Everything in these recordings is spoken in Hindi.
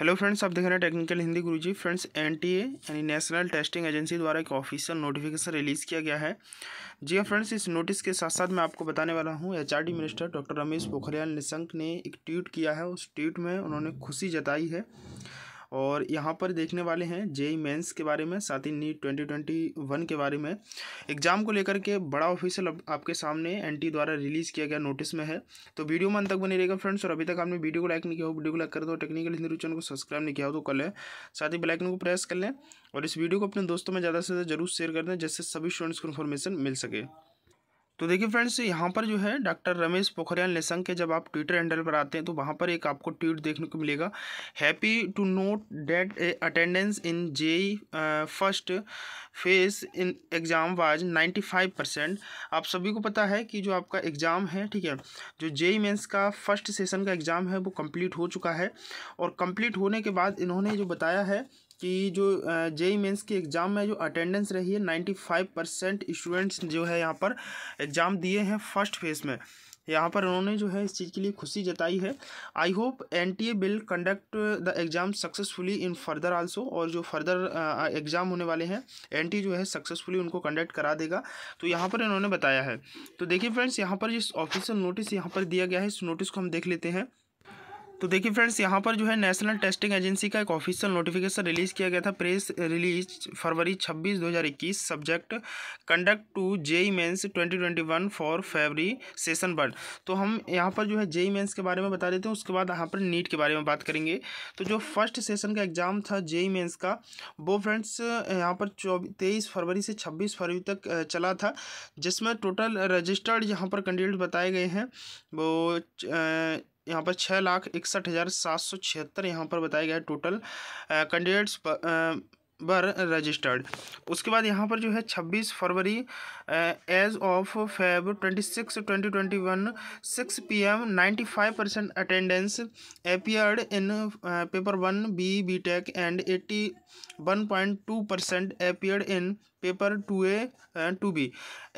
हेलो फ्रेंड्स आप देख रहे हैं technical Hindi Guruji friends NTA यानी नेशनल टेस्टिंग एजेंसी द्वारा एक ऑफिशियल नोटिफिकेशन रिलीज़ किया गया है जी हाँ फ्रेंड्स इस नोटिस के साथ साथ मैं आपको बताने वाला हूँ HRD minister doctor Ramesh Pokhriyal Nishank ने एक ट्वीट किया है उस ट्वीट में उन्होंने खुशी जताई है और यहाँ पर देखने वाले हैं जेई मेंस के बारे में साथ ही नीट ट्वेंटी ट्वेंटी वन के बारे में एग्जाम को लेकर के बड़ा ऑफिशियल आपके सामने एनटी द्वारा रिलीज़ किया गया नोटिस में है तो वीडियो में अंत तक बने रहेगा फ्रेंड्स और अभी तक आपने वीडियो को लाइक नहीं किया हो वीडियो को लाइक कर दो टेक्निकल हिंदी चैनल को सब्सक्राइब नहीं किया हो तो कर लें साथ ही बेलाइकन को प्रेस कर लें और इस वीडियो को अपने दोस्तों में ज़्यादा से ज़्यादा जरूर शेयर कर दें जिससे सभी स्टूडेंट्स को इन्फॉर्मेशन मिल सके तो देखिए फ्रेंड्स यहाँ पर जो है डॉक्टर रमेश पोखरियाल निशंक के जब आप ट्विटर हैंडल पर आते हैं तो वहाँ पर एक आपको ट्वीट देखने को मिलेगा happy to note that attendance in J first phase in exam was 95 percent आप सभी को पता है कि जो आपका एग्ज़ाम है ठीक है जो जे मेंस e का फर्स्ट सेशन का एग्ज़ाम है वो कंप्लीट हो चुका है और कंप्लीट होने के बाद इन्होंने जो बताया है कि जो जेई मेंस की एग्ज़ाम में जो अटेंडेंस रही है नाइन्टी फाइव परसेंट स्टूडेंट्स जो है यहाँ पर एग्ज़ाम दिए हैं फर्स्ट फेज़ में यहाँ पर उन्होंने जो है इस चीज़ के लिए खुशी जताई है I hope N T A will conduct the exam successfully in further also और जो फर्दर एग्ज़ाम होने वाले हैं एन टी जो है सक्सेसफुली उनको कंडक्ट करा देगा तो यहाँ पर इन्होंने बताया है तो देखिए फ्रेंड्स यहाँ पर इस ऑफिशियल नोटिस यहाँ पर दिया गया है इस नोटिस को हम देख लेते हैं तो देखिए फ्रेंड्स यहाँ पर जो है नेशनल टेस्टिंग एजेंसी का एक ऑफिशियल नोटिफिकेशन रिलीज़ किया गया था press release February 26 2021 subject conduct to JEE mains 2021 for February session bird तो हम यहाँ पर जो है जेई मेंस के बारे में बता देते हैं उसके बाद यहाँ पर नीट के बारे में बात करेंगे तो जो फर्स्ट सेशन का एग्ज़ाम था जेई मेन्स का वो फ्रेंड्स यहाँ पर तेईस फरवरी से छब्बीस फरवरी तक चला था जिसमें टोटल रजिस्टर्ड यहाँ पर कैंडिडेट बताए गए हैं वो यहाँ पर छः लाख इकसठ हज़ार सात सौ छिहत्तर यहाँ पर बताया गया टोटल कैंडिडेट्स बर रजिस्टर्ड उसके बाद यहाँ पर जो है छब्बीस फरवरी as of Feb six P M ninety five percent attendance appeared in paper one B B tech and one point two percent appeared in paper 2a and 2b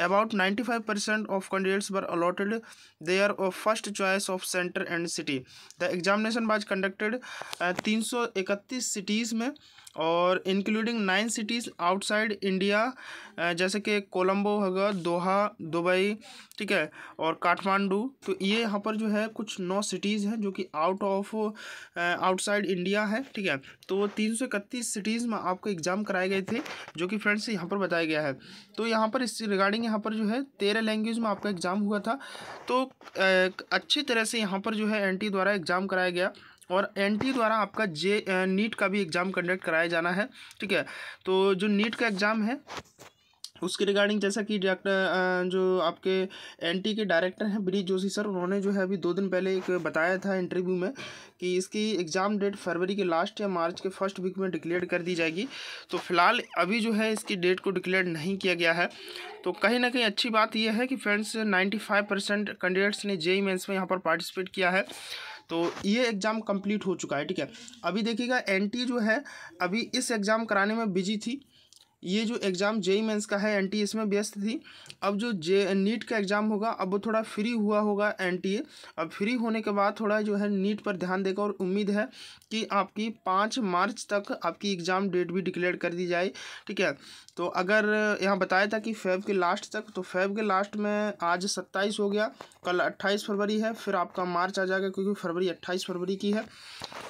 about 95% of candidates were allotted their uh, first choice of center and city the examination was conducted uh, 331 cities में और including nine cities outside India जैसे कि कोलंबो होगा दोहा दुबई ठीक है और काठमांडू तो ये यहाँ पर जो है कुछ नौ सिटीज़ हैं जो कि आउट ऑफ आउटसाइड इंडिया है ठीक है तो तीन सौ इकतीस सिटीज़ में आपको एग्ज़ाम कराए गए थे जो कि फ्रेंड्स यहाँ पर बताया गया है तो यहाँ पर इस रिगार्डिंग यहाँ पर जो है तेरह लैंग्वेज में आपका एग्ज़ाम हुआ था तो अच्छी तरह से यहाँ पर जो है एन द्वारा एग्ज़ाम कराया गया और एन द्वारा आपका जे नीट का भी एग्ज़ाम कंडक्ट कराया जाना है ठीक है तो जो नीट का एग्ज़ाम है उसके रिगार्डिंग जैसा कि डॉक्टर जो आपके एनटी के डायरेक्टर हैं ब्रिज जोशी सर उन्होंने जो है अभी दो दिन पहले एक बताया था इंटरव्यू में कि इसकी एग्ज़ाम डेट फरवरी के लास्ट या मार्च के फर्स्ट वीक में डिक्लेयर कर दी जाएगी तो फिलहाल अभी जो है इसकी डेट को डिक्लेयर नहीं किया गया है तो कहीं ना कहीं अच्छी बात यह है कि फ्रेंड्स नाइन्टी परसेंट कैंडिडेट्स ने जेई मेन्स e e में यहाँ पर पार्टिसिपेट किया है तो ये एग्ज़ाम कंप्लीट हो चुका है ठीक है अभी देखिएगा एनटी जो है अभी इस एग्ज़ाम कराने में बिजी थी ये जो एग्ज़ाम जेई मेंस का है एनटीए e इसमें व्यस्त थी अब जो जे नीट e e का एग्ज़ाम होगा अब वो थोड़ा फ्री हुआ होगा एनटीए अब फ्री होने के बाद थोड़ा जो है नीट पर ध्यान देगा और उम्मीद है कि आपकी पाँच मार्च तक आपकी एग्ज़ाम डेट भी डिक्लेयर कर दी जाए ठीक है तो अगर यहाँ बताया था कि फेब के लास्ट तक तो फेब के लास्ट में आज सत्ताईस हो गया कल अट्ठाईस फरवरी है फिर आपका मार्च आ जाएगा क्योंकि फरवरी अट्ठाईस फरवरी की है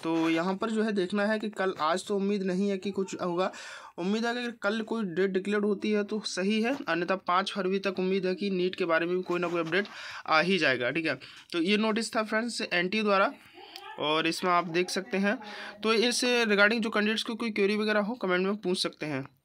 तो यहाँ पर जो है देखना है कि कल आज तो उम्मीद नहीं है कि कुछ होगा उम्मीद है कि कल कोई डेट डिक्लेयर होती है तो सही है अन्यथा पाँच फरवरी तक उम्मीद है कि नीट के बारे में भी कोई ना कोई अपडेट आ ही जाएगा ठीक है तो ये नोटिस था फ्रेंड्स एन द्वारा और इसमें आप देख सकते हैं तो इस रिगार्डिंग जो कैंडिडेट्स को कोई क्वेरी वगैरह हो कमेंट में पूछ सकते हैं